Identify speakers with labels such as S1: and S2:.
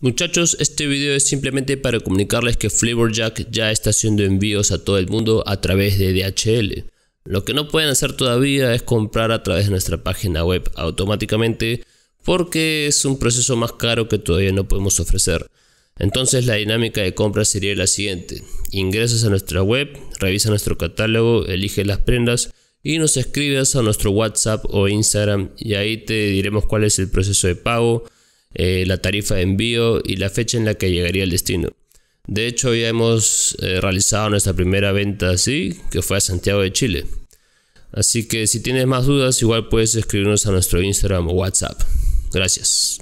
S1: Muchachos, este video es simplemente para comunicarles que Jack ya está haciendo envíos a todo el mundo a través de DHL. Lo que no pueden hacer todavía es comprar a través de nuestra página web automáticamente porque es un proceso más caro que todavía no podemos ofrecer. Entonces la dinámica de compra sería la siguiente. Ingresas a nuestra web, revisa nuestro catálogo, elige las prendas y nos escribes a nuestro WhatsApp o Instagram y ahí te diremos cuál es el proceso de pago, eh, la tarifa de envío y la fecha en la que llegaría al destino. De hecho, ya hemos eh, realizado nuestra primera venta así, que fue a Santiago de Chile. Así que si tienes más dudas, igual puedes escribirnos a nuestro Instagram o WhatsApp. Gracias.